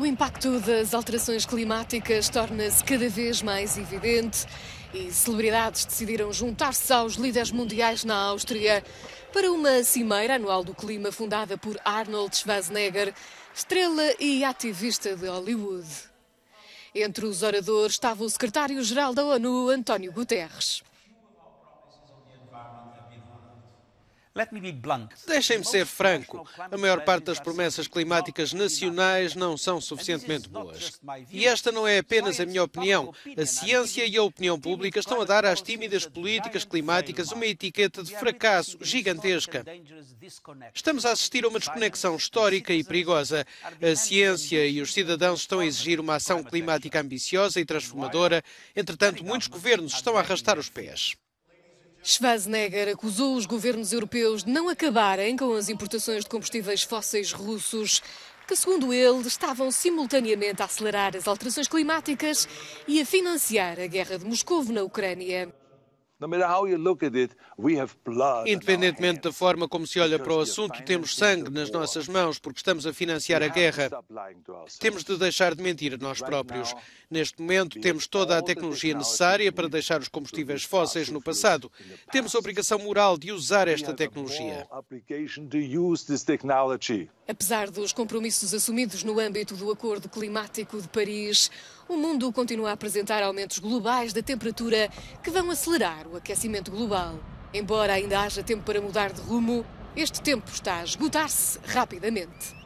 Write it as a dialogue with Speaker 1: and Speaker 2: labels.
Speaker 1: O impacto das alterações climáticas torna-se cada vez mais evidente e celebridades decidiram juntar-se aos líderes mundiais na Áustria para uma cimeira anual do clima fundada por Arnold Schwarzenegger, estrela e ativista de Hollywood. Entre os oradores estava o secretário-geral da ONU, António Guterres.
Speaker 2: Deixem-me ser franco, a maior parte das promessas climáticas nacionais não são suficientemente boas. E esta não é apenas a minha opinião. A ciência e a opinião pública estão a dar às tímidas políticas climáticas uma etiqueta de fracasso gigantesca. Estamos a assistir a uma desconexão histórica e perigosa. A ciência e os cidadãos estão a exigir uma ação climática ambiciosa e transformadora, entretanto, muitos governos estão a arrastar os pés.
Speaker 1: Schwarzenegger acusou os governos europeus de não acabarem com as importações de combustíveis fósseis russos, que, segundo ele, estavam simultaneamente a acelerar as alterações climáticas e a financiar a guerra de Moscovo na Ucrânia.
Speaker 2: Independentemente da forma como se olha para o assunto, temos sangue nas nossas mãos porque estamos a financiar a guerra. Temos de deixar de mentir a nós próprios. Neste momento, temos toda a tecnologia necessária para deixar os combustíveis fósseis no passado. Temos a obrigação moral de usar esta
Speaker 1: tecnologia. Apesar dos compromissos assumidos no âmbito do Acordo Climático de Paris, o mundo continua a apresentar aumentos globais da temperatura que vão acelerar o aquecimento global. Embora ainda haja tempo para mudar de rumo, este tempo está a esgotar-se rapidamente.